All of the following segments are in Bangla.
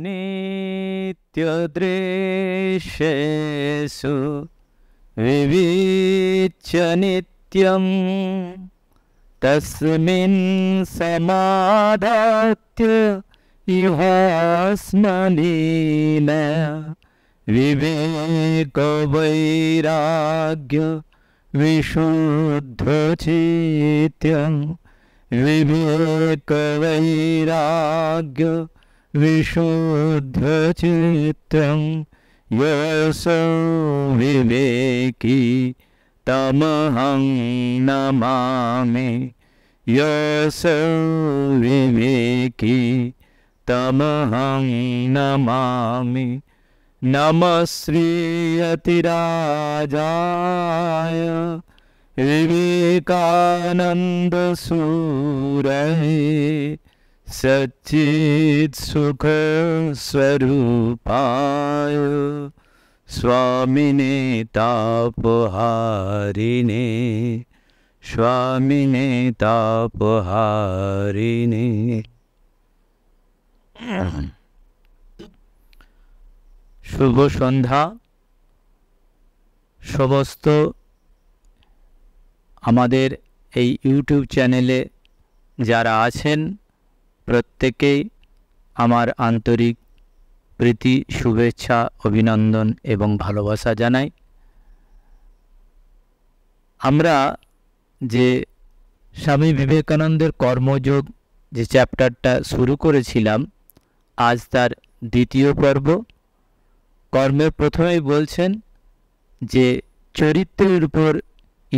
नित्यदृशेषु विविच्य नित्यं तस्मिन् समादात्य इहास्मलीन विवेकवैराग्य विशुद्धचित्यं विवेकवैराग्य विशुद्धचित्तं यसौ विवेकी तमहं नमामि यसौ विवेकी तमहं नमामि नमः श्रीयतिराजाय विवेकानन्दसूरये सच्चित्सुखस्वरूपाय स्वामिने तापहारिणे स्वामिने तापहारिणे শুভ সন্ধ্যা সমস্ত আমাদের এই ইউটিউব চ্যানেলে যারা আছেন প্রত্যেকেই আমার আন্তরিক প্রীতি শুভেচ্ছা অভিনন্দন এবং ভালোবাসা জানাই আমরা যে স্বামী বিবেকানন্দের কর্মযোগ যে চ্যাপ্টারটা শুরু করেছিলাম আজ তার দ্বিতীয় পর্ব কর্মের প্রথমেই বলছেন যে চরিত্রের উপর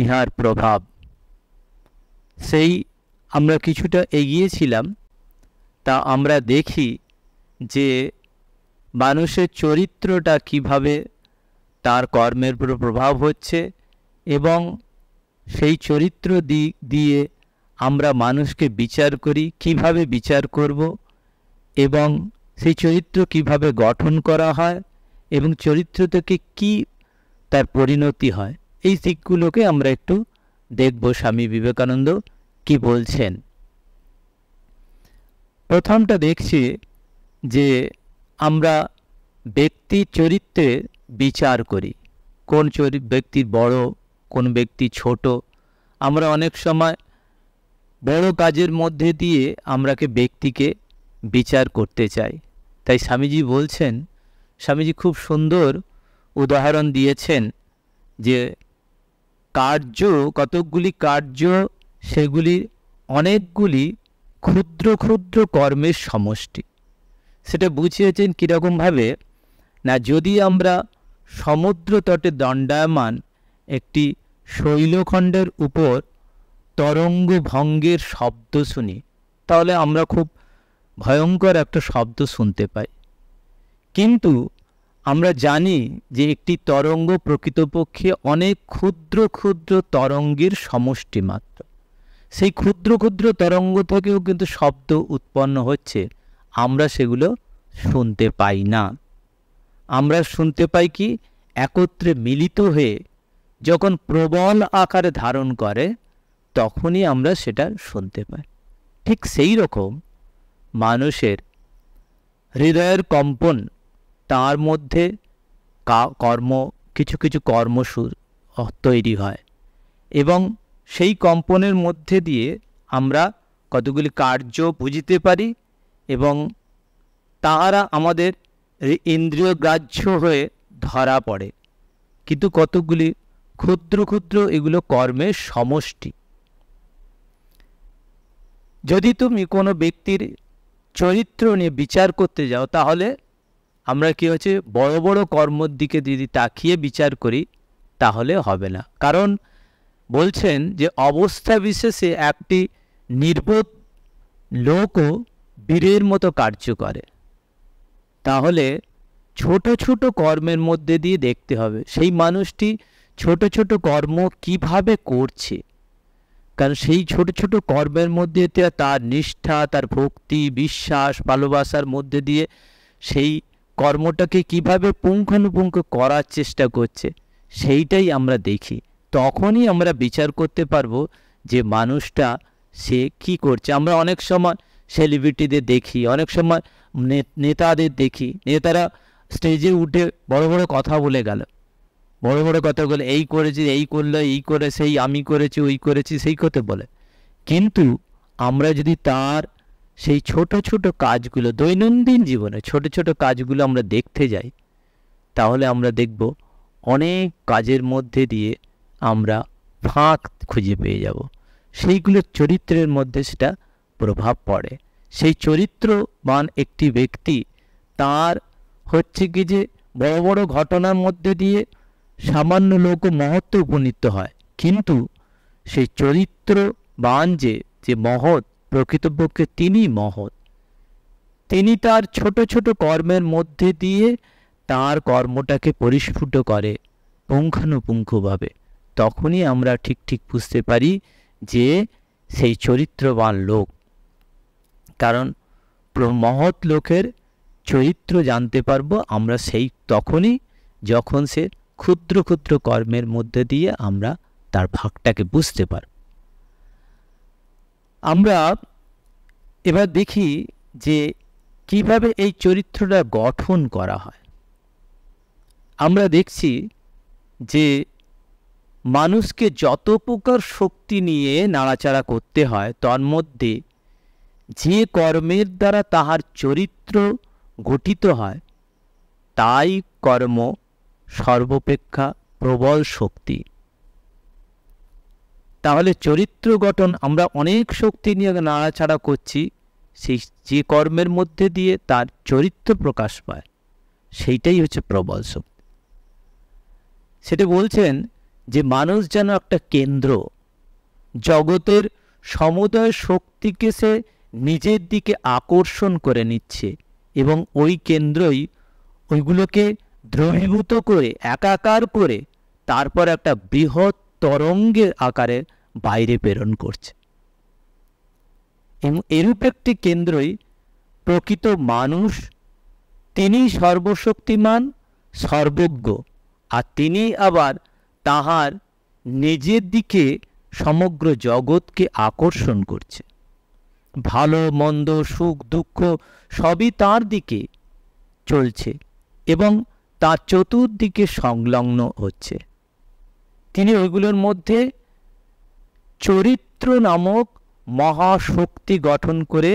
ইহার প্রভাব সেই আমরা কিছুটা এগিয়েছিলাম তা আমরা দেখি যে মানুষের চরিত্রটা কিভাবে তার কর্মের উপর প্রভাব হচ্ছে এবং সেই চরিত্র দিক দিয়ে আমরা মানুষকে বিচার করি কিভাবে বিচার করব এবং সেই চরিত্র কিভাবে গঠন করা হয় এবং চরিত্র থেকে কি তার পরিণতি হয় এই দিকগুলোকে আমরা একটু দেখব স্বামী বিবেকানন্দ কি বলছেন প্রথমটা দেখছি যে আমরা ব্যক্তি চরিত্রে বিচার করি কোন ব্যক্তি বড় কোন ব্যক্তি ছোট আমরা অনেক সময় বড় কাজের মধ্যে দিয়ে আমরাকে ব্যক্তিকে বিচার করতে চাই তাই স্বামীজি বলছেন স্বামীজি খুব সুন্দর উদাহরণ দিয়েছেন যে কার্য কতকগুলি কার্য সেগুলি অনেকগুলি ক্ষুদ্র ক্ষুদ্র কর্মের সমষ্টি সেটা বুঝিয়েছেন কীরকমভাবে না যদি আমরা সমুদ্র তটে দণ্ডায়মান একটি শৈলখণ্ডের উপর তরঙ্গ ভঙ্গের শব্দ শুনি তাহলে আমরা খুব ভয়ঙ্কর একটা শব্দ শুনতে পাই কিন্তু আমরা জানি যে একটি তরঙ্গ প্রকৃতপক্ষে অনেক ক্ষুদ্র ক্ষুদ্র তরঙ্গের সমষ্টি মাত্র সেই ক্ষুদ্র ক্ষুদ্র তরঙ্গ থেকেও কিন্তু শব্দ উৎপন্ন হচ্ছে আমরা সেগুলো শুনতে পাই না আমরা শুনতে পাই কি একত্রে মিলিত হয়ে যখন প্রবল আকারে ধারণ করে তখনই আমরা সেটা শুনতে পাই ঠিক সেই রকম মানুষের হৃদয়ের কম্পন তার মধ্যে কর্ম কিছু কিছু কর্মসুর তৈরি হয় এবং সেই কম্পনের মধ্যে দিয়ে আমরা কতগুলি কার্য বুঝতে পারি এবং তাহারা আমাদের ইন্দ্রিয়গ্রাহ্য হয়ে ধরা পড়ে কিন্তু কতগুলি ক্ষুদ্র ক্ষুদ্র এগুলো কর্মের সমষ্টি যদি তুমি কোনো ব্যক্তির চরিত্র নিয়ে বিচার করতে যাও তাহলে আমরা কি হচ্ছে বড় বড় কর্মর দিকে যদি তাকিয়ে বিচার করি তাহলে হবে না কারণ বলছেন যে অবস্থা বিশেষে একটি নির্বোধ লোকও বীরের মতো কার্য করে তাহলে ছোট ছোট কর্মের মধ্যে দিয়ে দেখতে হবে সেই মানুষটি ছোট ছোট কর্ম কিভাবে করছে কারণ সেই ছোট ছোট কর্মের মধ্যে তার নিষ্ঠা তার ভক্তি বিশ্বাস ভালোবাসার মধ্যে দিয়ে সেই কর্মটাকে কিভাবে পুঙ্খানুপুঙ্খ করার চেষ্টা করছে সেইটাই আমরা দেখি তখনই আমরা বিচার করতে পারবো যে মানুষটা সে কি করছে আমরা অনেক সময় সেলিব্রিটিদের দেখি অনেক সময় নেতাদের দেখি নেতারা স্টেজে উঠে বড় বড় কথা বলে গেল বড় বড় কথা বলে এই করেছি এই করলো এই করে সেই আমি করেছি ওই করেছি সেই কথা বলে কিন্তু আমরা যদি তার সেই ছোট ছোট কাজগুলো দৈনন্দিন জীবনে ছোট ছোট কাজগুলো আমরা দেখতে যাই তাহলে আমরা দেখব অনেক কাজের মধ্যে দিয়ে আমরা ফাঁক খুঁজে পেয়ে যাব সেইগুলো চরিত্রের মধ্যে সেটা প্রভাব পড়ে সেই চরিত্রবান একটি ব্যক্তি তার হচ্ছে কি যে বড় বড় ঘটনার মধ্যে দিয়ে সামান্য লোক মহত্ব উপনীত হয় কিন্তু সেই চরিত্রবান যে যে মহৎ প্রকৃতপক্ষে তিনি মহৎ তিনি তার ছোট ছোট কর্মের মধ্যে দিয়ে তার কর্মটাকে পরিস্ফুট করে পুঙ্খানুপুঙ্খভাবে তখনই আমরা ঠিক ঠিক বুঝতে পারি যে সেই চরিত্রবান লোক কারণ মহৎ লোকের চরিত্র জানতে পারবো আমরা সেই তখনই যখন সে ক্ষুদ্র ক্ষুদ্র কর্মের মধ্যে দিয়ে আমরা তার ভাগটাকে বুঝতে পারব আমরা এবার দেখি যে কিভাবে এই চরিত্রটা গঠন করা হয় আমরা দেখছি যে মানুষকে যত প্রকার শক্তি নিয়ে নাড়াচাড়া করতে হয় তন্মধ্যে যে কর্মের দ্বারা তাহার চরিত্র গঠিত হয় তাই কর্ম সর্বপেক্ষা প্রবল শক্তি তাহলে চরিত্র গঠন আমরা অনেক শক্তি নিয়ে নাড়াচাড়া করছি সেই যে কর্মের মধ্যে দিয়ে তার চরিত্র প্রকাশ পায় সেইটাই হচ্ছে প্রবল শক্তি সেটা বলছেন যে মানুষ যেন একটা কেন্দ্র জগতের সমুদয় শক্তিকে সে নিজের দিকে আকর্ষণ করে নিচ্ছে এবং ওই কেন্দ্রই ওইগুলোকে দ্রবীভূত করে একাকার করে তারপর একটা বৃহৎ তরঙ্গের আকারে বাইরে প্রেরণ করছে এবং এরূপ একটি কেন্দ্রই প্রকৃত মানুষ তিনি সর্বশক্তিমান সর্বজ্ঞ আর তিনি আবার তাহার নিজের দিকে সমগ্র জগৎকে আকর্ষণ করছে ভালো মন্দ সুখ দুঃখ সবই তার দিকে চলছে এবং তার চতুর্দিকে সংলগ্ন হচ্ছে তিনি ওইগুলোর মধ্যে চরিত্র নামক মহাশক্তি গঠন করে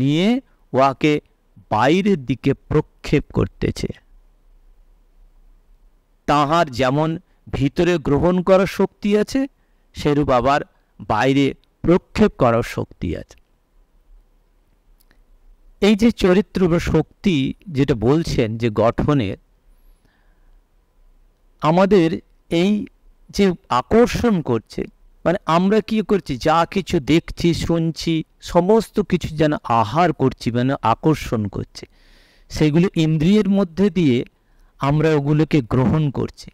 নিয়ে ওয়াকে বাইরের দিকে প্রক্ষেপ করতেছে তাহার যেমন ভিতরে গ্রহণ করার শক্তি আছে সেরূপ আবার বাইরে প্রক্ষেপ করার শক্তি আছে এই যে চরিত্র বা শক্তি যেটা বলছেন যে গঠনের আমাদের এই যে আকর্ষণ করছে মানে আমরা কি করছি যা কিছু দেখছি শুনছি সমস্ত কিছু যেন আহার করছি মানে আকর্ষণ করছে সেগুলো ইন্দ্রিয়ের মধ্যে দিয়ে আমরা ওগুলোকে গ্রহণ করছি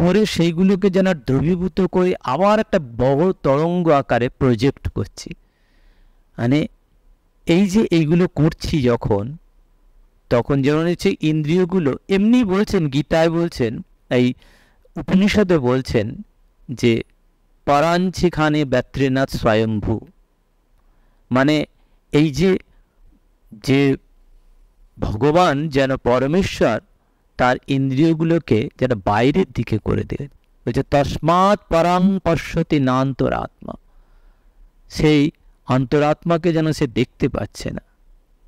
করে সেইগুলোকে যেন দ্রবীভূত করে আবার একটা বড় তরঙ্গ আকারে প্রজেক্ট করছি মানে এই যে এইগুলো করছি যখন তখন যেমন হচ্ছে ইন্দ্রিয়গুলো এমনি বলছেন গীতায় বলছেন এই উপনিষদে বলছেন যে পরাঞ্চিখানে ব্যত্রীনাথ স্বয়ম্ভু মানে এই যে যে ভগবান যেন পরমেশ্বর তার ইন্দ্রিয়গুলোকে যেটা বাইরের দিকে করে দেয় বলছে তসমাৎ পরাং পার্শ্বতী না আত্মা সেই অন্তরাত্মাকে যেন সে দেখতে পাচ্ছে না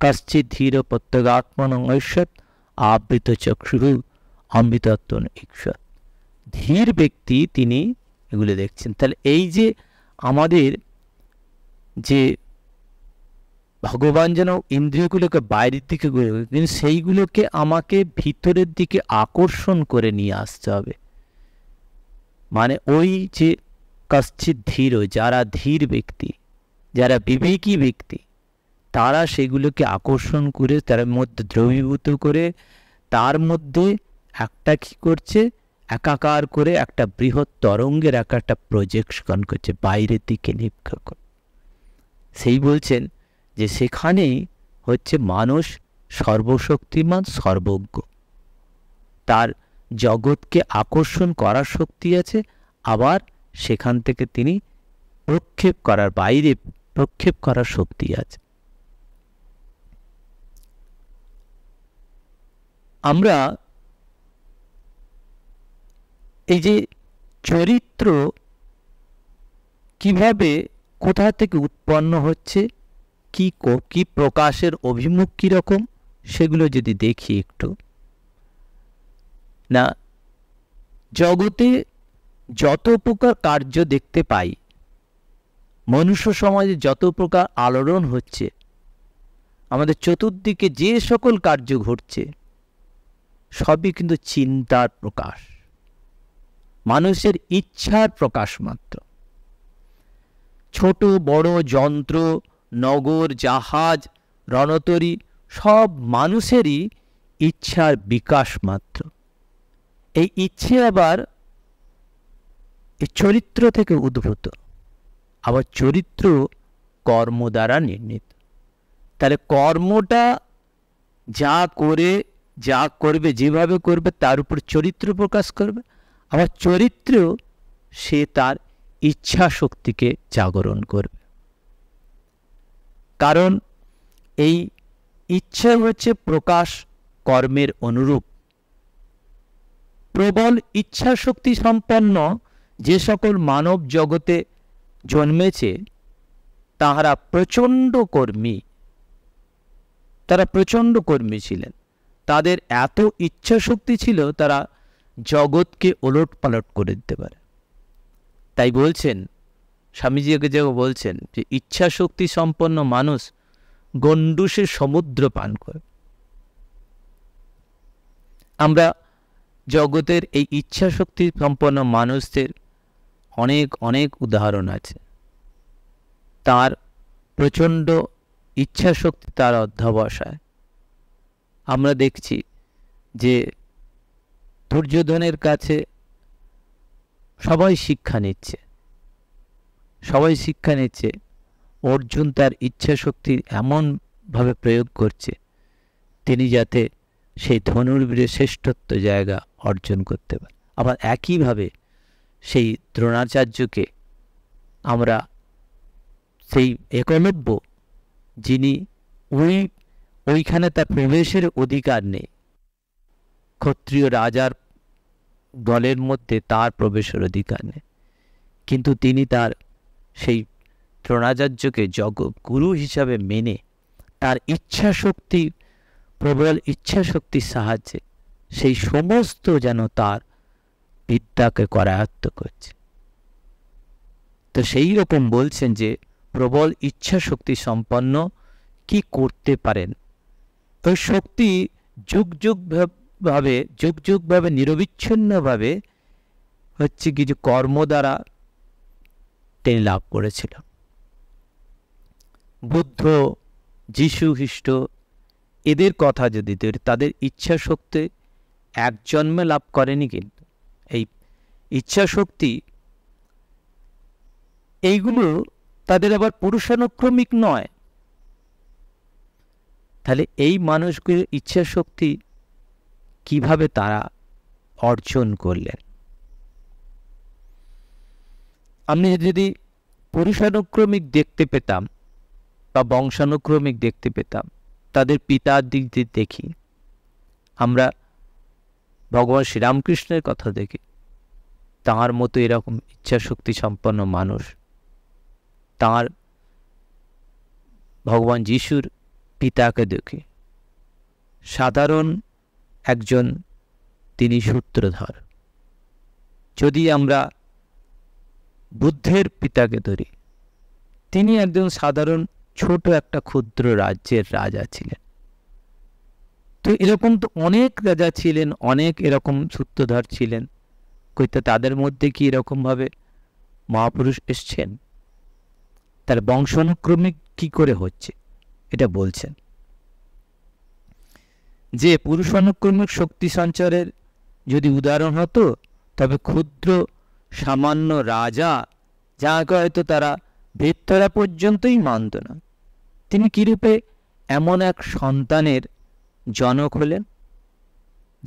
কাশ্চিৎ ধীর প্রত্যগাত্মন ঐশ্বত আবৃত চক্ষু অমৃতত্ব ঈশ্বর ধীর ব্যক্তি তিনি এগুলো দেখছেন তাহলে এই যে আমাদের যে ভগবান যেন ইন্দ্রিয়গুলোকে বাইরের দিকে ঘুরে কিন্তু সেইগুলোকে আমাকে ভিতরের দিকে আকর্ষণ করে নিয়ে আসতে হবে মানে ওই যে কশ্চিত ধীর যারা ধীর ব্যক্তি যারা বিবেকী ব্যক্তি তারা সেগুলোকে আকর্ষণ করে তার মধ্যে দ্রবীভূত করে তার মধ্যে একটা কি করছে একাকার করে একটা বৃহৎ তরঙ্গের একটা প্রজেকশন করছে বাইরের দিকে নিক্ষেপ সেই বলছেন যে সেখানেই হচ্ছে মানুষ সর্বশক্তিমান সর্বজ্ঞ তার জগৎকে আকর্ষণ করার শক্তি আছে আবার সেখান থেকে তিনি প্রক্ষেপ করার বাইরে প্রক্ষেপ করার শক্তি আছে আমরা এই যে চরিত্র কিভাবে কোথা থেকে উৎপন্ন হচ্ছে কি কি প্রকাশের অভিমুখ রকম সেগুলো যদি দেখি একটু না জগতে যত প্রকার কার্য দেখতে পাই মনুষ্য সমাজে যত প্রকার আলোড়ন হচ্ছে আমাদের চতুর্দিকে যে সকল কার্য ঘটছে সবই কিন্তু চিন্তার প্রকাশ মানুষের ইচ্ছার প্রকাশ মাত্র ছোট বড় যন্ত্র নগর জাহাজ রণতরী সব মানুষেরই ইচ্ছার বিকাশ মাত্র এই ইচ্ছে আবার এই চরিত্র থেকে উদ্ভূত আবার চরিত্র কর্ম দ্বারা নির্মিত তাহলে কর্মটা যা করে যা করবে যেভাবে করবে তার উপর চরিত্র প্রকাশ করবে আবার চরিত্র সে তার ইচ্ছা শক্তিকে জাগরণ করবে কারণ এই ইচ্ছে হচ্ছে প্রকাশ কর্মের অনুরূপ প্রবল ইচ্ছা শক্তি সম্পন্ন যে সকল মানব জগতে জন্মেছে তাহারা প্রচণ্ড কর্মী তারা প্রচণ্ড কর্মী ছিলেন তাদের এত ইচ্ছা শক্তি ছিল তারা জগৎকে ওলট পালট করে দিতে পারে তাই বলছেন স্বামীজিকে যে বলছেন যে ইচ্ছা শক্তি সম্পন্ন মানুষ গণ্ডুসে সমুদ্র পান করে আমরা জগতের এই ইচ্ছা শক্তি সম্পন্ন মানুষদের অনেক অনেক উদাহরণ আছে তার প্রচণ্ড ইচ্ছা শক্তি তার অধ্যবসায় আমরা দেখছি যে দুর্যোধনের কাছে সবাই শিক্ষা নিচ্ছে সবাই শিক্ষা নিচ্ছে অর্জুন তার ইচ্ছা শক্তির এমনভাবে প্রয়োগ করছে তিনি যাতে সেই ধনুর্বীরে শ্রেষ্ঠত্ব জায়গা অর্জন করতে পারে আবার একইভাবে সেই দ্রোণাচার্যকে আমরা সেই একলব্য যিনি ওই ওইখানে তার প্রবেশের অধিকার নেই ক্ষত্রিয় রাজার দলের মধ্যে তার প্রবেশের অধিকার নেই কিন্তু তিনি তার সেই দ্রোণাচার্যকে গুরু হিসাবে মেনে তার ইচ্ছা শক্তি প্রবল ইচ্ছা শক্তির সাহায্যে সেই সমস্ত যেন তার বিদ্যাকে করায়ত্ত করছে তো সেই রকম বলছেন যে প্রবল ইচ্ছা শক্তি সম্পন্ন কি করতে পারেন ওই শক্তি যুগ যুগ ভাবে যুগ যুগভাবে নিরবিচ্ছিন্নভাবে হচ্ছে কিছু কর্ম দ্বারা তিনি লাভ করেছিল বুদ্ধ যীশু খ্রিস্ট এদের কথা যদি তাদের ইচ্ছা শক্তি এক জন্মে লাভ করেনি কিন্তু এই ইচ্ছা শক্তি এইগুলো তাদের আবার পুরুষানুক্রমিক নয় তাহলে এই মানুষগুলির ইচ্ছা শক্তি কিভাবে তারা অর্জন করলেন আমি যদি পরিষানুক্রমিক দেখতে পেতাম বা বংশানুক্রমিক দেখতে পেতাম তাদের পিতার দিক দিয়ে দেখি আমরা ভগবান শ্রীরামকৃষ্ণের কথা দেখি তাঁর মতো এরকম ইচ্ছা শক্তি সম্পন্ন মানুষ তাঁর ভগবান যিশুর পিতাকে দেখি সাধারণ একজন তিনি সূত্রধর যদি আমরা বুদ্ধের পিতাকে ধরি তিনি একজন সাধারণ ছোট একটা ক্ষুদ্র রাজ্যের রাজা ছিলেন তো এরকম তো অনেক রাজা ছিলেন অনেক এরকম সূত্রধর ছিলেন কইতে তাদের মধ্যে কি এরকমভাবে মহাপুরুষ এসছেন তার অনুক্রমে কি করে হচ্ছে এটা বলছেন যে পুরুষ অনুক্রমিক শক্তি সঞ্চারের যদি উদাহরণ হতো তবে ক্ষুদ্র সামান্য রাজা যাকে হয়তো তারা ভৃত্তরা পর্যন্তই মানত না তিনি কিরূপে এমন এক সন্তানের জনক হলেন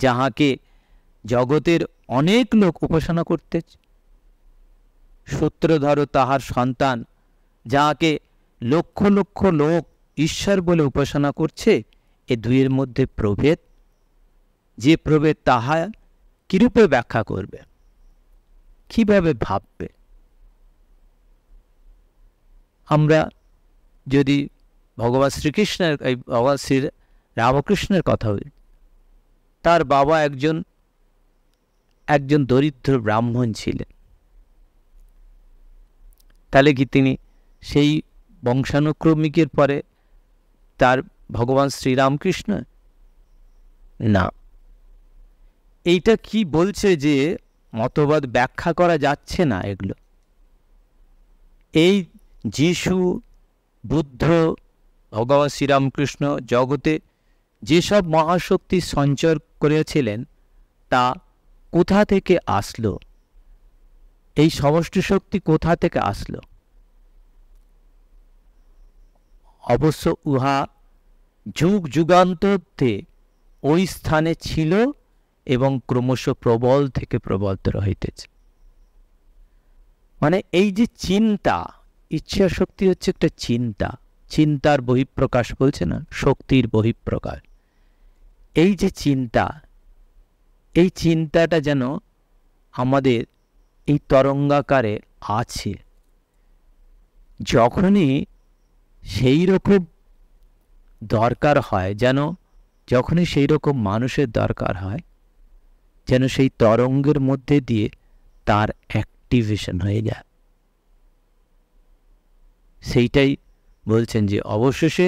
যাহাকে জগতের অনেক লোক উপাসনা করতে সূত্রধর তাহার সন্তান যাহাকে লক্ষ লক্ষ লোক ঈশ্বর বলে উপাসনা করছে এ দুইয়ের মধ্যে প্রভেদ যে প্রভেদ তাহা কিরূপে ব্যাখ্যা করবেন কিভাবে ভাববে আমরা যদি ভগবান শ্রীকৃষ্ণের এই ভগবান শ্রী রামকৃষ্ণের কথা বলি তার বাবা একজন একজন দরিদ্র ব্রাহ্মণ ছিলেন তাহলে কি তিনি সেই বংশানুক্রমিকের পরে তার ভগবান শ্রীরামকৃষ্ণ না এইটা কি বলছে যে মতবাদ ব্যাখ্যা করা যাচ্ছে না এগুলো এই যিশু বুদ্ধ ভগবান শ্রীরামকৃষ্ণ জগতে যেসব মহাশক্তি সঞ্চয় করেছিলেন তা কোথা থেকে আসলো এই সমষ্টি শক্তি কোথা থেকে আসলো অবশ্য উহা যুগ যুগান্তে ওই স্থানে ছিল এবং ক্রমশ প্রবল থেকে প্রবলতর হইতেছে মানে এই যে চিন্তা ইচ্ছা শক্তি হচ্ছে একটা চিন্তা চিন্তার বহিঃপ্রকাশ বলছে না শক্তির বহিঃপ্রকাশ এই যে চিন্তা এই চিন্তাটা যেন আমাদের এই তরঙ্গাকারে আছে যখনই সেই রকম দরকার হয় যেন যখনই সেই রকম মানুষের দরকার হয় যেন সেই তরঙ্গের মধ্যে দিয়ে তার অ্যাক্টিভেশন হয়ে যায় সেইটাই বলছেন যে অবশেষে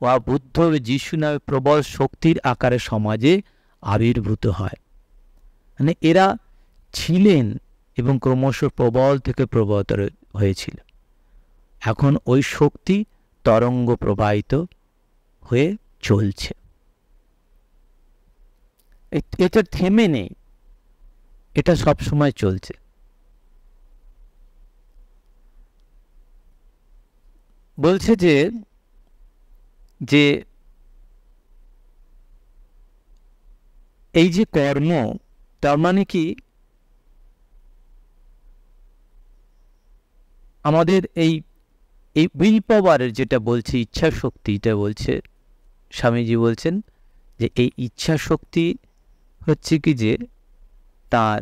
ওয়া বুদ্ধ যিশু নামে প্রবল শক্তির আকারে সমাজে আবির্ভূত হয় মানে এরা ছিলেন এবং ক্রমশ প্রবল থেকে প্রবলতর হয়েছিল এখন ওই শক্তি তরঙ্গ প্রবাহিত হয়ে চলছে এটা থেমে নেই এটা সব সময় চলছে বলছে যে যে এই যে কর্ম তার মানে কি আমাদের এই এই উইল পাওয়ারের যেটা বলছে ইচ্ছা শক্তিটা বলছে স্বামীজি বলছেন যে এই ইচ্ছা শক্তি হচ্ছে কি যে তার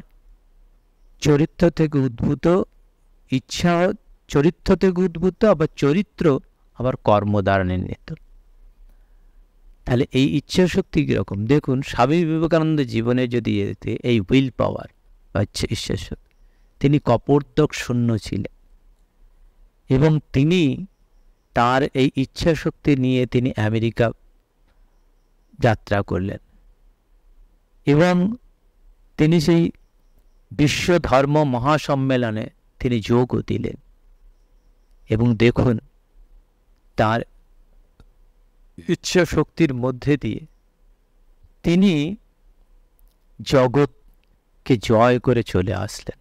চরিত্র থেকে উদ্ভূত ইচ্ছা চরিত্র থেকে উদ্ভূত আবার চরিত্র আবার কর্ম দ্বারা নির্ণীত তাহলে এই ইচ্ছা শক্তি কীরকম দেখুন স্বামী বিবেকানন্দ জীবনে যদি এই উইল পাওয়ার বা ইচ্ছা শক্তি তিনি কপর্তক শূন্য ছিলেন এবং তিনি তার এই ইচ্ছা শক্তি নিয়ে তিনি আমেরিকা যাত্রা করলেন এবং তিনি সেই বিশ্ব ধর্ম মহাসম্মেলনে তিনি যোগও দিলেন এবং দেখুন তার ইচ্ছা শক্তির মধ্যে দিয়ে তিনি জগৎকে জয় করে চলে আসলেন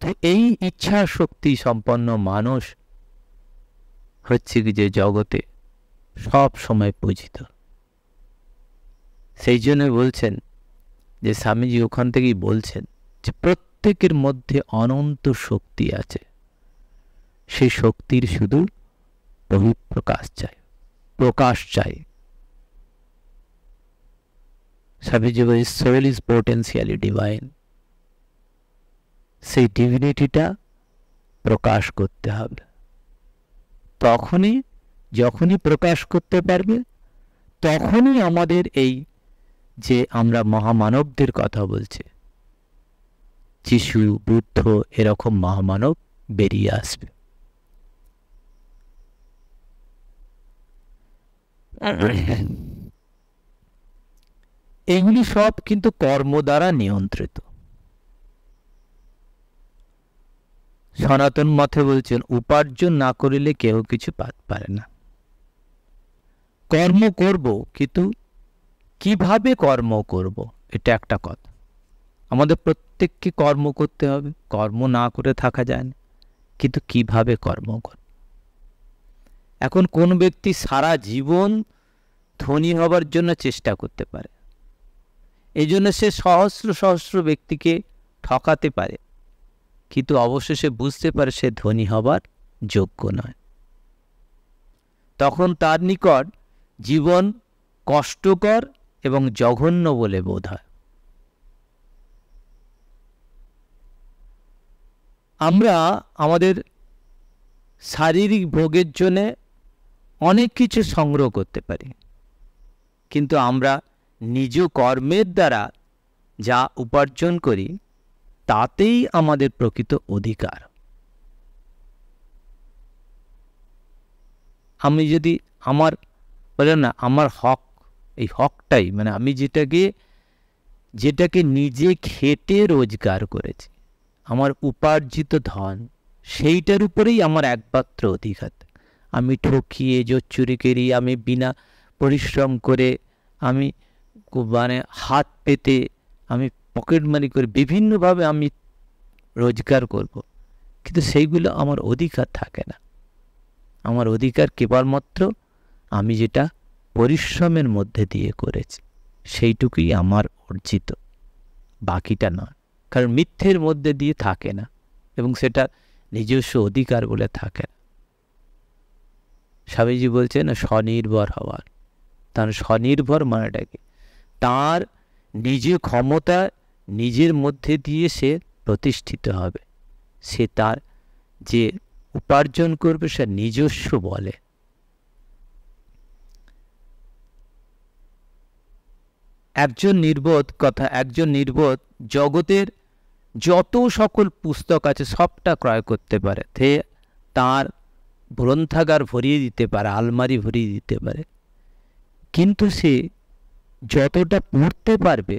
তো এই ইচ্ছা শক্তি সম্পন্ন মানুষ হচ্ছে কি যে জগতে সব সময় পূজিত সেই জন্য বলছেন যে স্বামীজি ওখান থেকেই বলছেন যে প্রত্যেকের মধ্যে অনন্ত শক্তি আছে সেই শক্তির শুধু প্রকাশ চাই প্রকাশ চাই স্বামীজি বলছে সোয়েল ইজ পোটেন্সিয়ালি ডিভাইন সেই ডিভিনিটিটা প্রকাশ করতে হবে তখনই যখনই প্রকাশ করতে পারবে তখনই আমাদের এই যে আমরা মহামানবদের কথা বলছি যিশু বুদ্ধ এরকম মহামানব বেরিয়ে আসবে এগুলি সব কিন্তু কর্ম দ্বারা নিয়ন্ত্রিত সনাতন মতে বলছেন উপার্জন না করিলে কেউ কিছু পাত পারে না কর্ম করব কিন্তু কিভাবে কর্ম করব। এটা একটা কথা আমাদের প্রত্যেককে কর্ম করতে হবে কর্ম না করে থাকা যায় না কিন্তু কিভাবে কর্ম কর এখন কোন ব্যক্তি সারা জীবন ধনী হবার জন্য চেষ্টা করতে পারে এই জন্য সে সহস্র সহস্র ব্যক্তিকে ঠকাতে পারে কিন্তু অবশেষে বুঝতে পারে সে ধনী হবার যোগ্য নয় তখন তার নিকট জীবন কষ্টকর এবং জঘন্য বলে বোধ হয় আমরা আমাদের শারীরিক ভোগের জন্যে অনেক কিছু সংগ্রহ করতে পারি কিন্তু আমরা নিজ কর্মের দ্বারা যা উপার্জন করি তাতেই আমাদের প্রকৃত অধিকার আমি যদি আমার বলেন না আমার হক এই হকটাই মানে আমি যেটাকে যেটাকে নিজে খেটে রোজগার করেছি আমার উপার্জিত ধন সেইটার উপরেই আমার একমাত্র অধিকার আমি ঠকিয়ে জোচ্চুরি করি আমি বিনা পরিশ্রম করে আমি মানে হাত পেতে আমি পকেট মানি করে বিভিন্নভাবে আমি রোজগার করব। কিন্তু সেইগুলো আমার অধিকার থাকে না আমার অধিকার কেবলমাত্র আমি যেটা পরিশ্রমের মধ্যে দিয়ে করেছি সেইটুকুই আমার অর্জিত বাকিটা নয় কারণ মিথ্যের মধ্যে দিয়ে থাকে না এবং সেটা নিজস্ব অধিকার বলে থাকে না স্বামীজি বলছেন স্বনির্ভর হওয়ার তার স্বনির্ভর মানেটাকে তার নিজের ক্ষমতা নিজের মধ্যে দিয়ে সে প্রতিষ্ঠিত হবে সে তার যে উপার্জন করবে সে নিজস্ব বলে একজন নির্বোধ কথা একজন নির্বোধ জগতের যত সকল পুস্তক আছে সবটা ক্রয় করতে পারে সে তার গ্রন্থাগার ভরিয়ে দিতে পারে আলমারি ভরিয়ে দিতে পারে কিন্তু সে যতটা পড়তে পারবে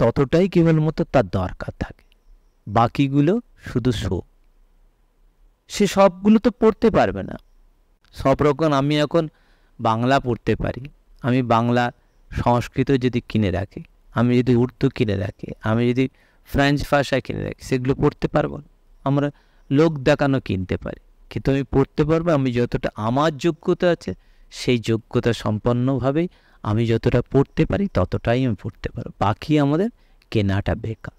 ততটাই কেবলমাত্র তার দরকার থাকে বাকিগুলো শুধু শো সে সবগুলো তো পড়তে পারবে না সব রকম আমি এখন বাংলা পড়তে পারি আমি বাংলা সংস্কৃত যদি কিনে রাখি আমি যদি উর্দু কিনে রাখি আমি যদি ফ্রেঞ্চ ভাষা কিনে রাখি সেগুলো পড়তে পারবো না আমরা লোক দেখানো কিনতে পারি কিন্তু আমি পড়তে পারবো আমি যতটা আমার যোগ্যতা আছে সেই যোগ্যতা সম্পন্নভাবে আমি যতটা পড়তে পারি ততটাই আমি পড়তে পারবো বাকি আমাদের কেনাটা বেকার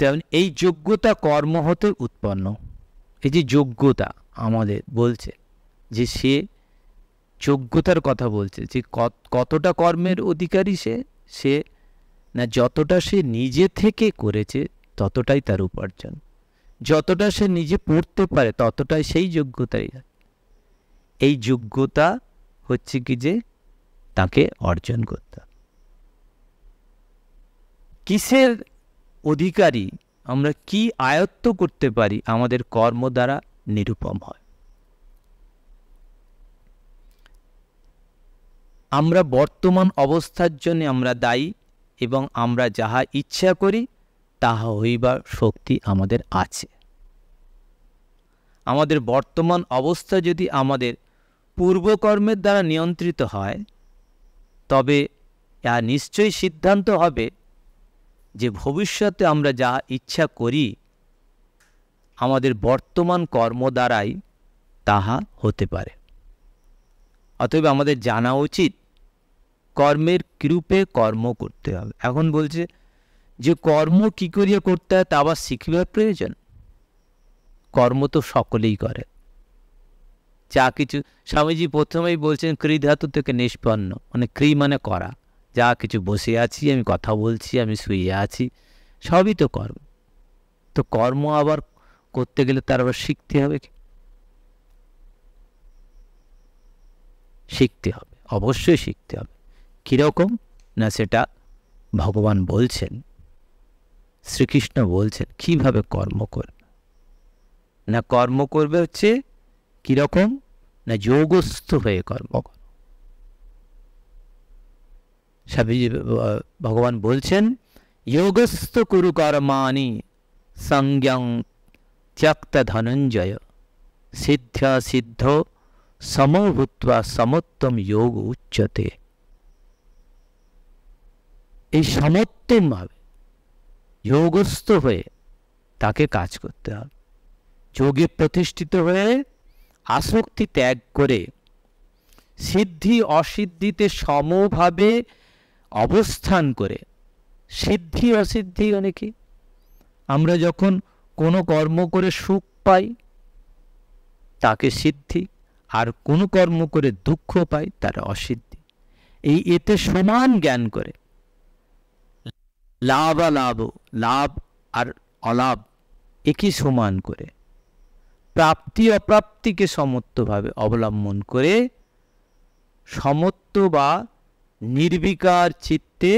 তেমন এই যোগ্যতা কর্ম হতে উৎপন্ন এই যে যোগ্যতা আমাদের বলছে যে সে যোগ্যতার কথা বলছে যে কতটা কর্মের অধিকারী সে সে না যতটা সে নিজে থেকে করেছে ততটাই তার উপার্জন যতটা সে নিজে পড়তে পারে ততটাই সেই যোগ্যতাই এই যোগ্যতা হচ্ছে কি যে তাকে অর্জন করতে কিসের অধিকারী আমরা কি আয়ত্ত করতে পারি আমাদের কর্ম দ্বারা নিরুপম হয় আমরা বর্তমান অবস্থার জন্য আমরা দায়ী এবং আমরা যাহা ইচ্ছা করি তাহা হইবার শক্তি আমাদের আছে আমাদের বর্তমান অবস্থা যদি আমাদের পূর্বকর্মের দ্বারা নিয়ন্ত্রিত হয় তবে ইহা নিশ্চয়ই সিদ্ধান্ত হবে যে ভবিষ্যতে আমরা যা ইচ্ছা করি আমাদের বর্তমান কর্ম দ্বারাই তাহা হতে পারে অতএব আমাদের জানা উচিত কর্মের কিরূপে কর্ম করতে হবে এখন বলছে যে কর্ম কী করিয়া করতে হয় তা আবার শিখিবার প্রয়োজন কর্ম তো সকলেই করে যা কিছু স্বামীজি প্রথমেই বলছেন ক্রি ধাতু থেকে নিষ্পন্ন মানে ক্রি মানে করা যা কিছু বসে আছি আমি কথা বলছি আমি শুয়ে আছি সবই তো কর্ম তো কর্ম আবার করতে গেলে তার আবার শিখতে হবে শিখতে হবে অবশ্যই শিখতে হবে কীরকম না সেটা ভগবান বলছেন শ্রীকৃষ্ণ বলছেন কিভাবে কর্ম করবে না কর্ম করবে হচ্ছে কীরকম না যোগস্থ হয়ে কর্ম কর স্বামীজি ভগবান বলছেন যোগস্থ কুরু কর্মানি সংজ্ঞং ত্যক্ত ধনঞ্জয় সিদ্ধা সিদ্ধ সমভূত্বা সমত্তম যোগ উচ্চতে এই সমত্তমভাবে যোগস্থ হয়ে তাকে কাজ করতে হবে যোগে প্রতিষ্ঠিত হয়ে আসক্তি ত্যাগ করে সিদ্ধি অসিদ্ধিতে সমভাবে অবস্থান করে সিদ্ধি অসিদ্ধি মানে কি আমরা যখন কোনো কর্ম করে সুখ পাই তাকে সিদ্ধি আর কোনো কর্ম করে দুঃখ পাই তার অসিদ্ধি এই এতে সমান জ্ঞান করে লাভ লাভালাভ লাভ আর অলাভ একই সমান করে প্রাপ্তি অপ্রাপ্তিকে সমত্বভাবে অবলম্বন করে সমত্ব বা নির্বিকার চিত্তে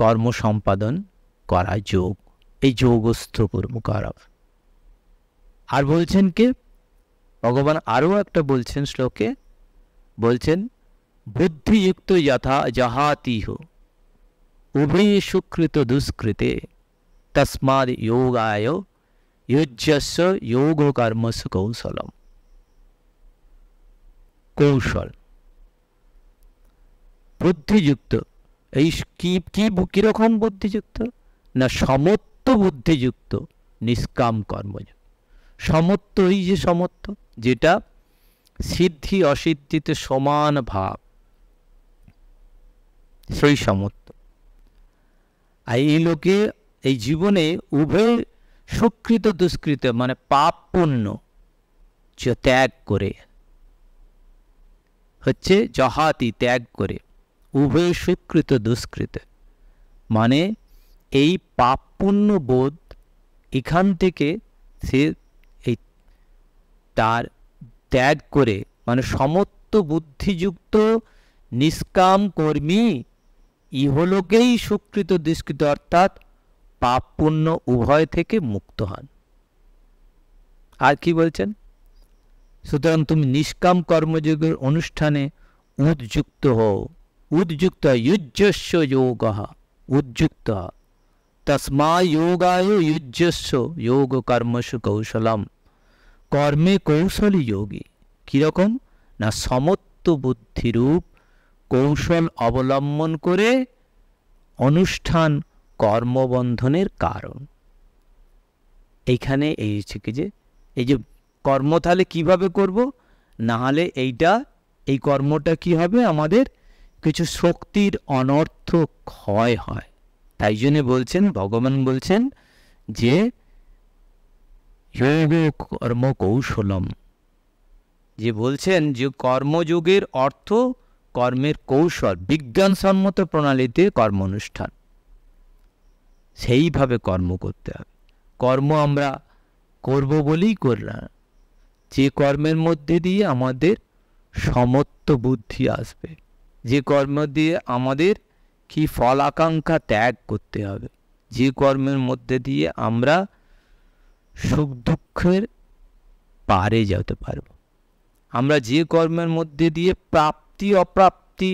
কর্ম সম্পাদন করা যোগ এই যোগস্থ কর্ম করা আর বলছেন কে ভগবান আরও একটা বলছেন শ্লোকে বলছেন বুদ্ধিযুক্ত যথা যাহাতিহ উভয়ে সুকৃত দুষ্কৃতে তসমাদ যোগায় ইউজ্যস্য যোগ কর্মসু কৌশলম কৌশল বুদ্ধিযুক্ত এই কি কি কীরকম বুদ্ধিযুক্ত না সমত্ব বুদ্ধিযুক্ত নিষ্কাম কর্মযুক্ত সমত্ব এই যে সমত্ব যেটা সিদ্ধি অসিদ্ধিতে সমান ভাব সেই সমত্ব আর এই লোকে এই জীবনে উভয় সুকৃত দুষ্কৃত মানে পাপ পুণ্য ত্যাগ করে হচ্ছে জহাতি ত্যাগ করে উভয় সুকৃত দুষ্কৃত মানে এই পাপ পুণ্য বোধ এখান থেকে সে এই তার ত্যাগ করে মানে সমত্ব বুদ্ধিযুক্ত নিষ্কাম কর্মী ইহলোকেই সুকৃত দৃষ্কৃত অর্থাৎ পাপ পুণ্য উভয় থেকে মুক্ত হন আর কি বলছেন সুতরাং তুমি নিষ্কাম কর্মযোগের অনুষ্ঠানে উদযুক্ত হও উদযুক্ত ইউজ্যস্য যোগ উদযুক্ত তসমা যোগায় ইউজ্যস্য যোগ কর্মসু কৌশলম কর্মে কৌশলী যোগী কীরকম না সমত্ব বুদ্ধিরূপ কৌশল অবলম্বন করে অনুষ্ঠান কর্মবন্ধনের কারণ এইখানে এই হচ্ছে কি যে এই যে কর্ম তাহলে কীভাবে করব নাহলে এইটা এই কর্মটা কি হবে আমাদের কিছু শক্তির অনর্থ ক্ষয় হয় তাই জন্যে বলছেন ভগবান বলছেন যে যোগ কর্ম কৌশলম যে বলছেন যে কর্মযোগের অর্থ কর্মের কৌশল বিজ্ঞানসম্মত প্রণালীতে কর্ম অনুষ্ঠান সেইভাবে কর্ম করতে হবে কর্ম আমরা করব বলেই করলাম যে কর্মের মধ্যে দিয়ে আমাদের সমত্ব বুদ্ধি আসবে যে কর্ম দিয়ে আমাদের কি ফল আকাঙ্ক্ষা ত্যাগ করতে হবে যে কর্মের মধ্যে দিয়ে আমরা সুখ দুঃখের পারে যেতে পারব আমরা যে কর্মের মধ্যে দিয়ে প্রাপ্ত প্রাপ্তি অপ্রাপ্তি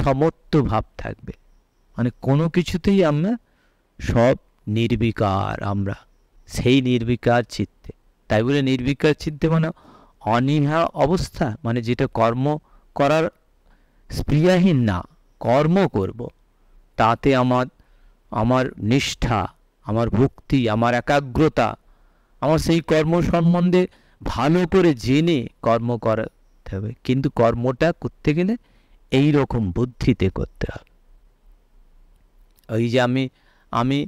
সমত্ব ভাব থাকবে মানে কোনো কিছুতেই আমরা সব নির্বিকার আমরা সেই নির্বিকার চিত্তে তাই বলে নির্বিকার চিত্তে মানে অনীহা অবস্থা মানে যেটা কর্ম করার স্প্রিয়াহীন না কর্ম করব। তাতে আমার আমার নিষ্ঠা আমার ভক্তি আমার একাগ্রতা আমার সেই কর্ম সম্বন্ধে ভালো করে জেনে কর্ম করা করতে হবে কিন্তু কর্মটা করতে গেলে এই রকম বুদ্ধিতে করতে হবে ওই যে আমি আমি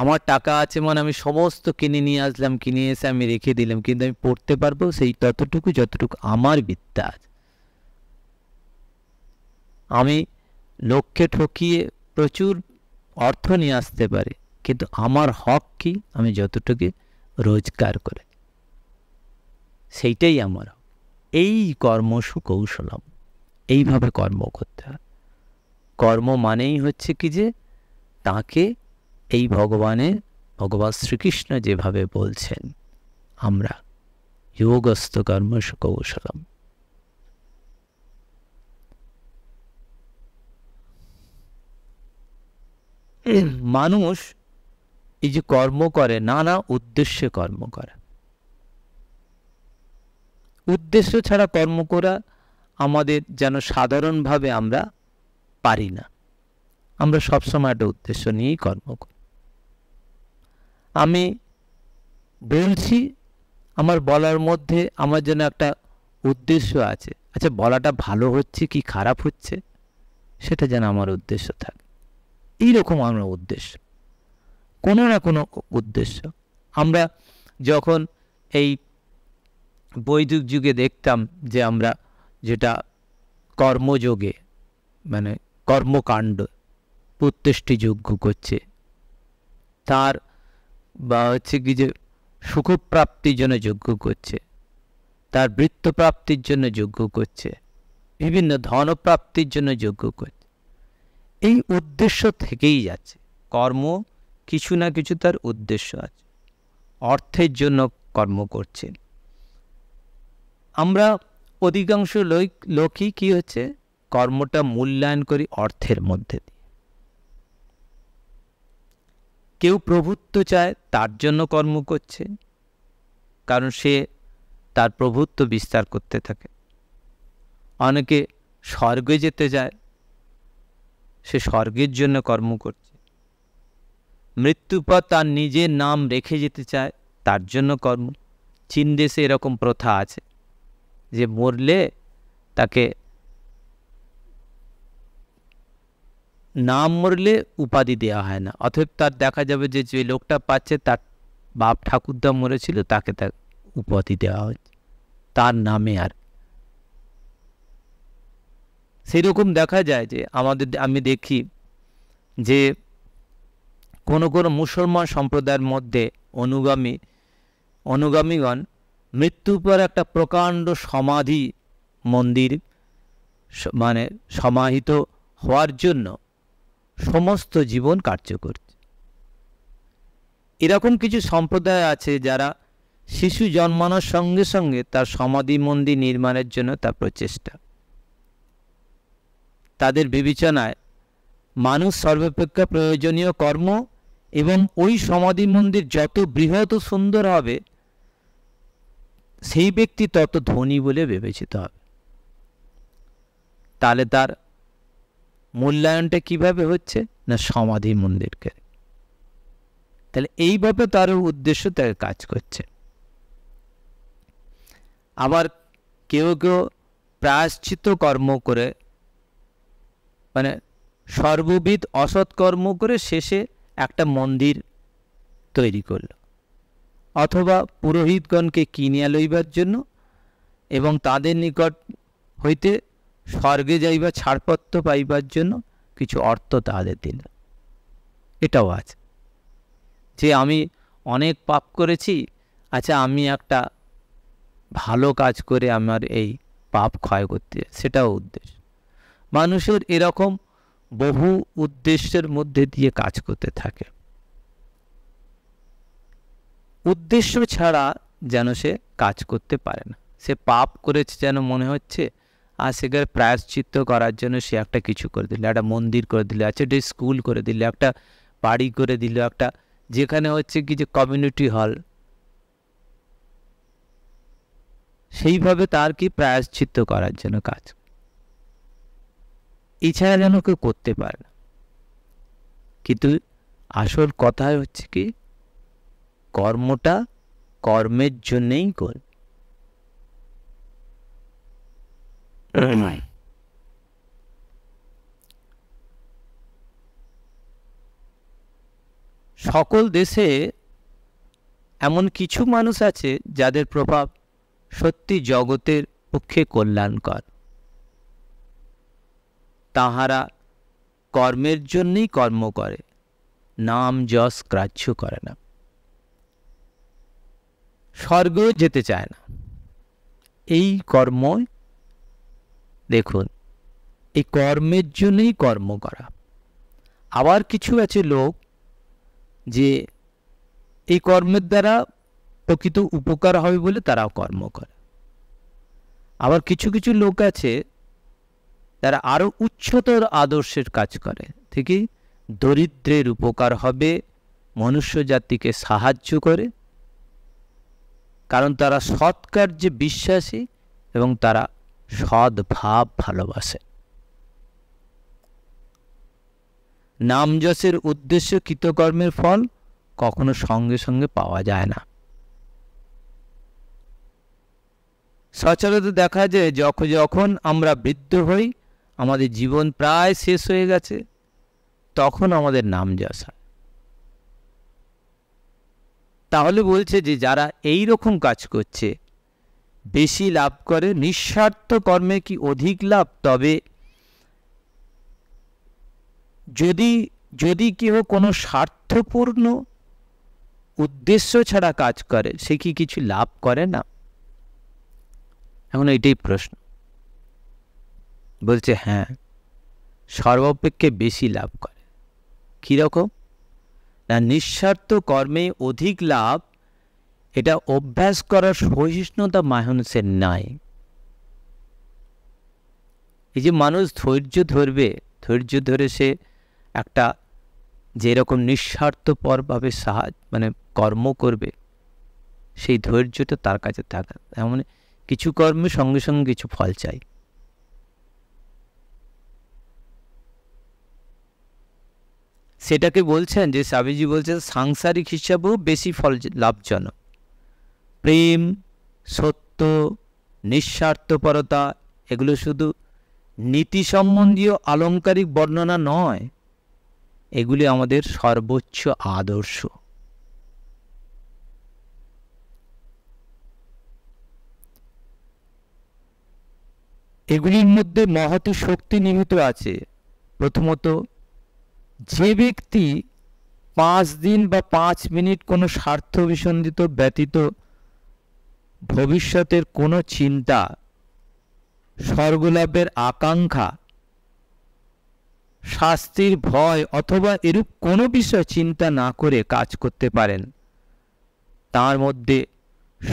আমার টাকা আছে মানে আমি সমস্ত কিনে নিয়ে আসলাম কিনে এসে আমি রেখে দিলাম কিন্তু আমি পড়তে পারবো সেই ততটুকু যতটুকু আমার বিদ্যা আছে আমি লক্ষ্যে ঠকিয়ে প্রচুর অর্থ নিয়ে আসতে পারি কিন্তু আমার হক কি আমি যতটুকু রোজগার করে সেইটাই আমার হক এই কর্ম সুকৌশলম এইভাবে কর্ম করতে হয় কর্ম মানেই হচ্ছে কি যে তাকে এই ভগবানের ভগবান শ্রীকৃষ্ণ যেভাবে বলছেন আমরা যোগস্থ কর্ম সুকৌশলম মানুষ এই যে কর্ম করে নানা উদ্দেশ্যে কর্ম করে উদ্দেশ্য ছাড়া কর্ম করা আমাদের যেন সাধারণভাবে আমরা পারি না আমরা সবসময় একটা উদ্দেশ্য নিয়েই কর্ম করি আমি বলছি আমার বলার মধ্যে আমার যেন একটা উদ্দেশ্য আছে আচ্ছা বলাটা ভালো হচ্ছে কি খারাপ হচ্ছে সেটা যেন আমার উদ্দেশ্য থাকে এইরকম আমার উদ্দেশ্য কোনো না কোনো উদ্দেশ্য আমরা যখন এই বৈদিক যুগে দেখতাম যে আমরা যেটা কর্মযোগে মানে কর্মকাণ্ড প্রত্যেষ্টি যজ্ঞ করছে তার বা হচ্ছে কি যে সুখপ্রাপ্তির জন্য যজ্ঞ করছে তার বৃত্তপ্রাপ্তির জন্য যজ্ঞ করছে বিভিন্ন ধনপ্রাপ্তির জন্য যজ্ঞ করছে এই উদ্দেশ্য থেকেই যাচ্ছে কর্ম কিছু না কিছু তার উদ্দেশ্য আছে অর্থের জন্য কর্ম করছেন আমরা অধিকাংশ লোকই কি হচ্ছে কর্মটা মূল্যায়ন করি অর্থের মধ্যে দিয়ে কেউ প্রভুত্ব চায় তার জন্য কর্ম করছে কারণ সে তার প্রভুত্ব বিস্তার করতে থাকে অনেকে স্বর্গে যেতে যায় সে স্বর্গের জন্য কর্ম করছে মৃত্যুর পর তার নিজের নাম রেখে যেতে চায় তার জন্য কর্ম চীন দেশে এরকম প্রথা আছে যে মরলে তাকে নাম মরলে উপাধি দেওয়া হয় না অথব তার দেখা যাবে যে যে লোকটা পাচ্ছে তার বাপ ঠাকুরদা মরেছিল তাকে তার উপাধি দেওয়া হচ্ছে তার নামে আর সেরকম দেখা যায় যে আমাদের আমি দেখি যে কোনো কোনো মুসলমান সম্প্রদায়ের মধ্যে অনুগামী অনুগামীগণ মৃত্যুর পর একটা প্রকাণ্ড সমাধি মন্দির মানে সমাহিত হওয়ার জন্য সমস্ত জীবন কার্যকর এরকম কিছু সম্প্রদায় আছে যারা শিশু জন্মানোর সঙ্গে সঙ্গে তার সমাধি মন্দির নির্মাণের জন্য তার প্রচেষ্টা তাদের বিবেচনায় মানুষ সর্বাপেক্ষা প্রয়োজনীয় কর্ম এবং ওই সমাধি মন্দির যত বৃহৎ সুন্দর হবে সেই ব্যক্তি তত ধনী বলে বিবেচিত হবে তাহলে তার মূল্যায়নটা কিভাবে হচ্ছে না সমাধি মন্দিরকে তাহলে এইভাবে তার উদ্দেশ্য তাকে কাজ করছে আবার কেউ কেউ প্রায়শ্চিত কর্ম করে মানে সর্ববিধ অসৎ কর্ম করে শেষে একটা মন্দির তৈরি করলো অথবা পুরোহিতগণকে কিনিয়া লইবার জন্য এবং তাদের নিকট হইতে স্বর্গে যাইবা ছাড়পত্র পাইবার জন্য কিছু অর্থ তাহাদের দিল এটাও আছে যে আমি অনেক পাপ করেছি আচ্ছা আমি একটা ভালো কাজ করে আমার এই পাপ ক্ষয় করতে সেটাও উদ্দেশ্য মানুষের এরকম বহু উদ্দেশ্যের মধ্যে দিয়ে কাজ করতে থাকে উদ্দেশ্য ছাড়া যেন সে কাজ করতে পারে না সে পাপ করেছে যেন মনে হচ্ছে আর সেখানে প্রায়শ্চিত্ত করার জন্য সে একটা কিছু করে দিল একটা মন্দির করে দিল আছে একটা স্কুল করে দিল একটা বাড়ি করে দিল একটা যেখানে হচ্ছে কি যে কমিউনিটি হল সেইভাবে তার কি প্রায়শ্চিত্ত করার জন্য কাজ এছাড়া যেন কেউ করতে পারে না কিন্তু আসল কথাই হচ্ছে কি কর্মটা কর্মের জন্যেই কর সকল দেশে এমন কিছু মানুষ আছে যাদের প্রভাব সত্যি জগতের পক্ষে কল্যাণকর তাহারা কর্মের জন্যই কর্ম করে নাম যশ গ্রাহ্য করে না স্বর্গেও যেতে চায় না এই কর্ম দেখুন এই কর্মের জন্যই কর্ম করা আবার কিছু আছে লোক যে এই কর্মের দ্বারা প্রকৃত উপকার হবে বলে তারাও কর্ম করে আবার কিছু কিছু লোক আছে তারা আরও উচ্চতর আদর্শের কাজ করে ঠিকই দরিদ্রের উপকার হবে মনুষ্য জাতিকে সাহায্য করে কারণ তারা সৎকার যে বিশ্বাসী এবং তারা সদ্ভাব ভালোবাসে নামযশের উদ্দেশ্য কৃতকর্মের ফল কখনো সঙ্গে সঙ্গে পাওয়া যায় না সচরাচর দেখা যায় যখন যখন আমরা বৃদ্ধ হই আমাদের জীবন প্রায় শেষ হয়ে গেছে তখন আমাদের নাম যশ হয় তাহলে বলছে যে যারা এই রকম কাজ করছে বেশি লাভ করে নিঃস্বার্থ কর্মে কি অধিক লাভ তবে যদি যদি কেউ কোনো স্বার্থপূর্ণ উদ্দেশ্য ছাড়া কাজ করে সে কি কিছু লাভ করে না এখন এটাই প্রশ্ন বলছে হ্যাঁ সর্বাপেক্ষে বেশি লাভ করে কীরকম নিঃস্বার্থ কর্মে অধিক লাভ এটা অভ্যাস করার সহিষ্ণুতা মানুষের নাই এই যে মানুষ ধৈর্য ধরবে ধৈর্য ধরে সে একটা যেরকম নিঃস্বার্থপরভাবে সাহায্য মানে কর্ম করবে সেই ধৈর্যটা তার কাছে থাকা এমন কিছু কর্মে সঙ্গে সঙ্গে কিছু ফল চাই সেটাকে বলছেন যে স্বামীজি বলছেন সাংসারিক হিসাবেও বেশি ফল লাভজনক প্রেম সত্য নিঃস্বার্থপরতা এগুলো শুধু নীতি সম্বন্ধীয় আলংকারিক বর্ণনা নয় এগুলি আমাদের সর্বোচ্চ আদর্শ এগুলির মধ্যে মহতি শক্তি নিহিত আছে প্রথমত যে ব্যক্তি পাঁচ দিন বা পাঁচ মিনিট কোনো স্বার্থ বিসন্দিত ব্যতীত ভবিষ্যতের কোনো চিন্তা স্বর্গলাভের আকাঙ্ক্ষা শাস্তির ভয় অথবা এরূপ কোনো বিষয় চিন্তা না করে কাজ করতে পারেন তার মধ্যে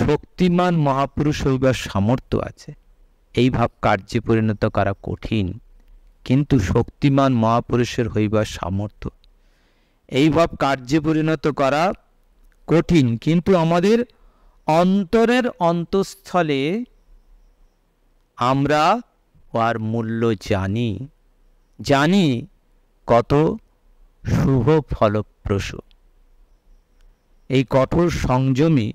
শক্তিমান মহাপুরুষ হইবার সামর্থ্য আছে এই ভাব কার্যে পরিণত করা কঠিন কিন্তু শক্তিমান মহাপুরুষের হইবার সামর্থ্য এই ভাব কার্যে পরিণত করা কঠিন কিন্তু আমাদের অন্তরের অন্তঃস্থলে আমরা আর মূল্য জানি জানি কত শুভ ফলপ্রসূ এই কঠোর সংযমী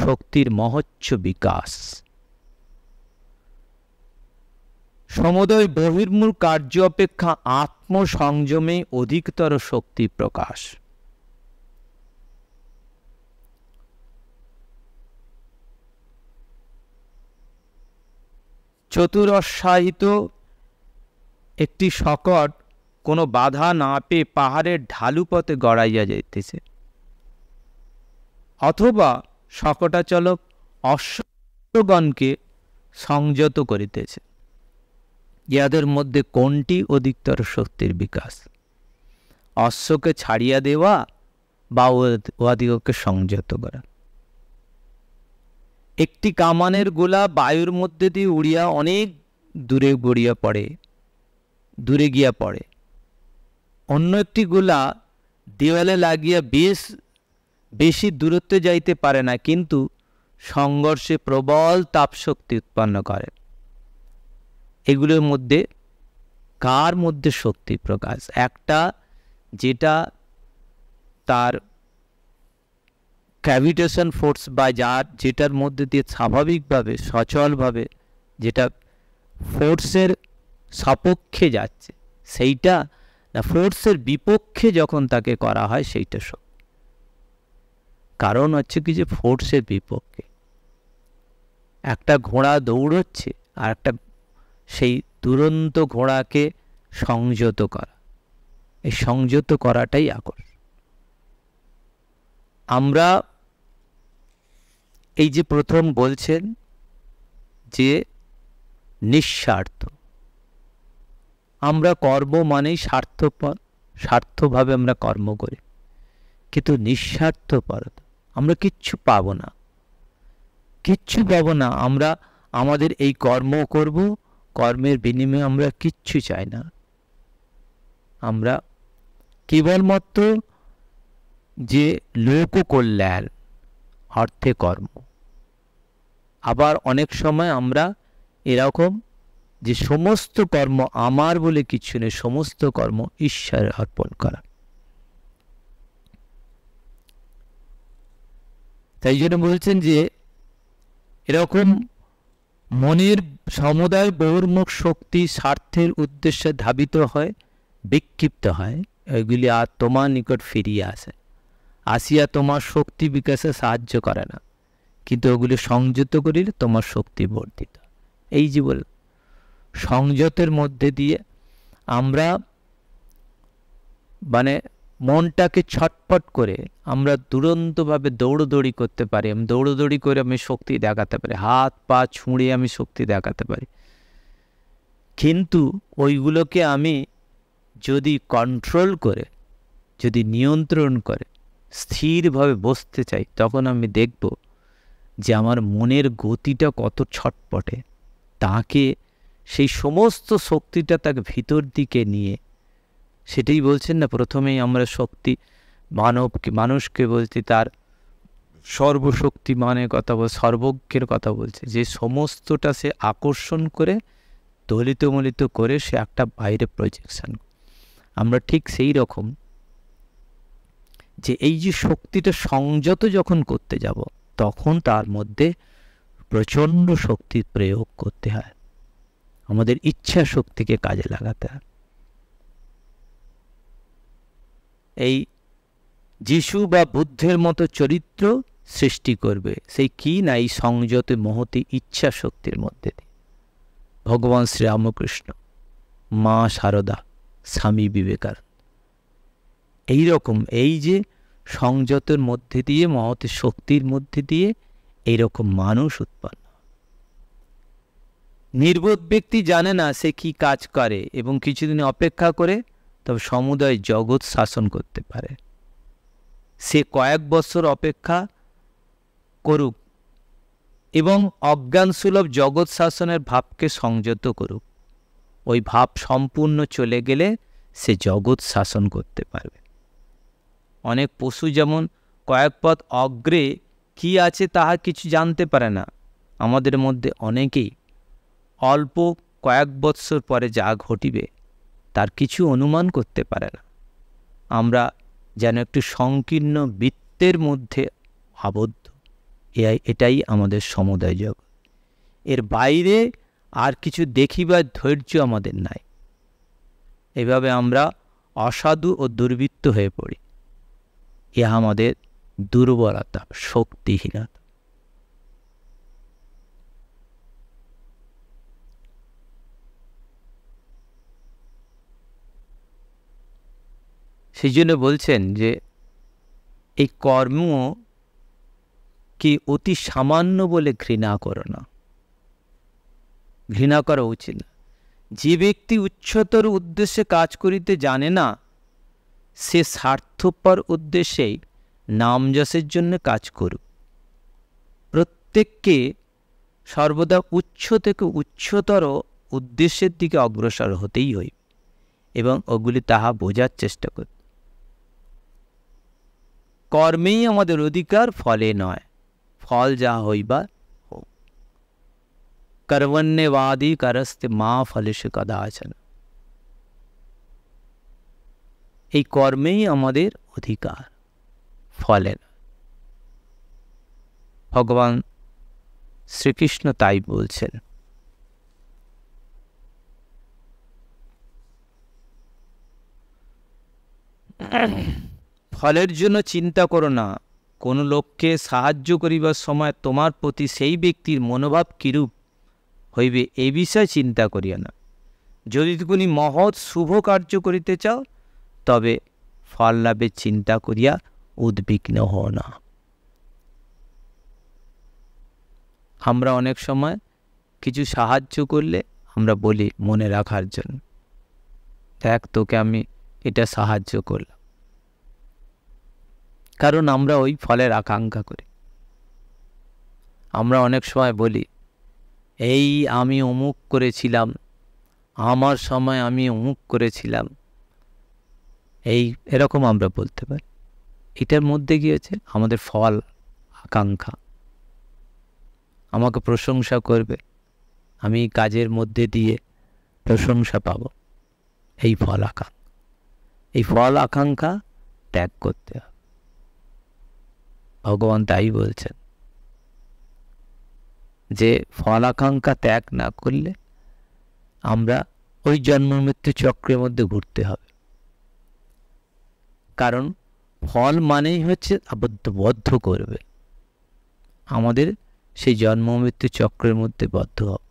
শক্তির মহচ্ছ বিকাশ সমুদয় বহির্মূল কার্য অপেক্ষা আত্মসংযমে অধিকতর শক্তি প্রকাশ চতুরস্বাহিত একটি শকট কোনো বাধা না পেয়ে পাহাড়ের ঢালু পথে গড়াইয়া যাইতেছে অথবা শকটাচলক অশ্বগণকে সংযত করিতেছে ইহাদের মধ্যে কোনটি অধিকতর শক্তির বিকাশ অশ্বকে ছাড়িয়া দেওয়া বা উহাদিগকে সংযত করা একটি কামানের গোলা বায়ুর মধ্যে দিয়ে উড়িয়া অনেক দূরে গড়িয়া পড়ে দূরে গিয়া পড়ে অন্য একটি গোলা দেওয়ালে লাগিয়া বেশ বেশি দূরত্বে যাইতে পারে না কিন্তু সংঘর্ষে প্রবল তাপশক্তি উৎপন্ন করে এগুলোর মধ্যে কার মধ্যে শক্তি প্রকাশ একটা যেটা তার ক্যাভিটেশন ফোর্স বা যার যেটার মধ্যে দিয়ে স্বাভাবিকভাবে সচলভাবে যেটা ফোর্সের সপক্ষে যাচ্ছে সেইটা না ফোর্সের বিপক্ষে যখন তাকে করা হয় সেইটা সব কারণ হচ্ছে কি যে ফোর্সের বিপক্ষে একটা ঘোড়া দৌড়চ্ছে আর একটা সেই দুরন্ত ঘোড়াকে সংযত করা এই সংযত করাটাই আকর আমরা এই যে প্রথম বলছেন যে নিঃস্বার্থ আমরা কর্ম মানেই স্বার্থপর স্বার্থভাবে আমরা কর্ম করি কিন্তু নিঃস্বার্থপরতা আমরা কিচ্ছু পাবো না কিচ্ছু পাবো না আমরা আমাদের এই কর্ম করব কর্মের বিনিময়ে আমরা কিচ্ছু চাই না আমরা কেবলমাত্র যে কল্যাণ অর্থে কর্ম আবার অনেক সময় আমরা এরকম যে সমস্ত কর্ম আমার বলে কিছু নেই সমস্ত কর্ম ঈশ্বরে অর্পণ করা তাই জন্য বলছেন যে এরকম মনের সমুদায় বহুর্মুখ শক্তি স্বার্থের উদ্দেশ্যে ধাবিত হয় বিক্ষিপ্ত হয় এগুলি আর তোমার নিকট ফিরিয়ে আসে আসিয়া তোমার শক্তি বিকাশে সাহায্য করে না কিন্তু ওগুলি সংযত করিলে তোমার শক্তি বর্ধিত এই জীবন সংযতের মধ্যে দিয়ে আমরা মানে মনটাকে ছটপট করে আমরা দুরন্তভাবে দৌড়দৌড়ি করতে পারি আমি দৌড়দৌড়ি করে আমি শক্তি দেখাতে পারি হাত পা ছুঁড়ে আমি শক্তি দেখাতে পারি কিন্তু ওইগুলোকে আমি যদি কন্ট্রোল করে যদি নিয়ন্ত্রণ করে স্থিরভাবে বসতে চাই তখন আমি দেখব যে আমার মনের গতিটা কত ছটপটে তাকে সেই সমস্ত শক্তিটা তাকে ভিতর দিকে নিয়ে সেটাই বলছেন না প্রথমেই আমরা শক্তি মানবকে মানুষকে বলছি তার সর্বশক্তিমানের কথা বল সর্বজ্ঞের কথা বলছে যে সমস্তটা সে আকর্ষণ করে দলিত মলিত করে সে একটা বাইরে প্রজেকশান আমরা ঠিক সেই রকম যে এই যে শক্তিটা সংযত যখন করতে যাব তখন তার মধ্যে প্রচণ্ড শক্তির প্রয়োগ করতে হয় আমাদের ইচ্ছা শক্তিকে কাজে লাগাতে হয় এই যিশু বা বুদ্ধের মতো চরিত্র সৃষ্টি করবে সেই কি না এই সংযত মহতি ইচ্ছা শক্তির মধ্যে ভগবান শ্রীরামকৃষ্ণ মা সারদা স্বামী বিবেকানন্দ এই রকম এই যে সংযতের মধ্যে দিয়ে মহতের শক্তির মধ্যে দিয়ে এই রকম মানুষ উৎপন্ন নির্বোধ ব্যক্তি জানে না সে কি কাজ করে এবং কিছুদিন অপেক্ষা করে তবে সমুদয় জগৎ শাসন করতে পারে সে কয়েক বছর অপেক্ষা করুক এবং অজ্ঞানসুলভ জগৎ শাসনের ভাবকে সংযত করুক ওই ভাব সম্পূর্ণ চলে গেলে সে জগৎ শাসন করতে পারবে অনেক পশু যেমন কয়েক পথ অগ্রে কি আছে তাহা কিছু জানতে পারে না আমাদের মধ্যে অনেকেই অল্প কয়েক বৎসর পরে যা ঘটিবে তার কিছু অনুমান করতে পারে না আমরা যেন একটি সংকীর্ণ বৃত্তের মধ্যে আবদ্ধ এআই এটাই আমাদের সমুদায় জগৎ এর বাইরে আর কিছু দেখিবার ধৈর্য আমাদের নাই এভাবে আমরা অসাধু ও দুর্বৃত্ত হয়ে পড়ি ইহা আমাদের দুর্বলতা শক্তিহীনতা সেই জন্য বলছেন যে এই কর্ম কি অতি সামান্য বলে ঘৃণা করো না ঘৃণা করা উচিত না যে ব্যক্তি উচ্চতর উদ্দেশ্যে কাজ করিতে জানে না সে স্বার্থপর উদ্দেশ্যেই নামযশের জন্য কাজ করুক প্রত্যেককে সর্বদা উচ্চ থেকে উচ্চতর উদ্দেশ্যের দিকে অগ্রসর হতেই হই এবং ওগুলি তাহা বোঝার চেষ্টা করি কর্মেই আমাদের অধিকার ফলে নয় ফল যা হইবার হোক কর্মণ্যবাদী করস্তে মা কদা আছেন এই কর্মেই আমাদের অধিকার ফলে না ভগবান শ্রীকৃষ্ণ তাই বলছেন Mm-hmm. ফলের জন্য চিন্তা করো না কোন লোককে সাহায্য করিবার সময় তোমার প্রতি সেই ব্যক্তির মনোভাব কিরূপ হইবে এ বিষয়ে চিন্তা করিও না যদি তুমি মহৎ শুভ কার্য করিতে চাও তবে ফল লাভের চিন্তা করিয়া উদ্বিগ্ন হও না আমরা অনেক সময় কিছু সাহায্য করলে আমরা বলি মনে রাখার জন্য দেখ তোকে আমি এটা সাহায্য করলাম কারণ আমরা ওই ফলের আকাঙ্ক্ষা করি আমরা অনেক সময় বলি এই আমি অমুক করেছিলাম আমার সময় আমি অমুক করেছিলাম এই এরকম আমরা বলতে পারি এটার মধ্যে গিয়েছে আমাদের ফল আকাঙ্ক্ষা আমাকে প্রশংসা করবে আমি কাজের মধ্যে দিয়ে প্রশংসা পাব এই ফল আকাঙ্ক্ষা এই ফল আকাঙ্ক্ষা ত্যাগ করতে হবে ভগবান তাই বলছেন যে ফলাকাঙ্ক্ষা ত্যাগ না করলে আমরা ওই জন্ম মৃত্যু চক্রের মধ্যে ঘুরতে হবে কারণ ফল মানেই হচ্ছে আবদ্ধবদ্ধ করবে আমাদের সেই জন্ম মৃত্যু চক্রের মধ্যে বদ্ধ হবে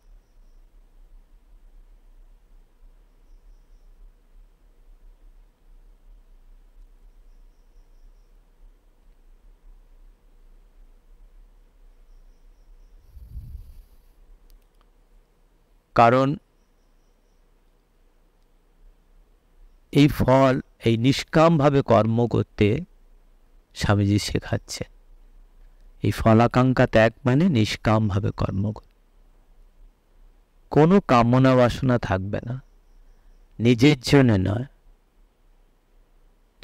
কারণ এই ফল এই নিষ্কামভাবে কর্ম করতে স্বামীজি শেখাচ্ছে এই ফলাকাঙ্ক্ষা ত্যাগ মানে নিষ্কামভাবে কর্ম কোনো কামনা বাসনা থাকবে না নিজের জন্য নয়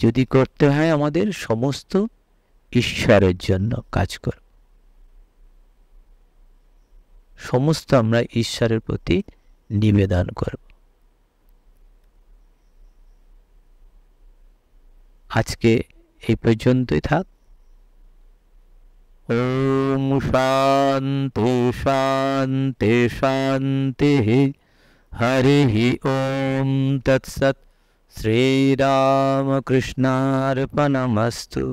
যদি করতে হয় আমাদের সমস্ত ঈশ্বরের জন্য কাজ করব সমস্ত আমরা ঈশ্বরের প্রতি নিবেদন করব আজকে এই পর্যন্তই থাক ওম শান্তি শান্তি শান্তি হরি ওম তৎসৎ শ্রীরামকৃষ্ণার্পণমস্তু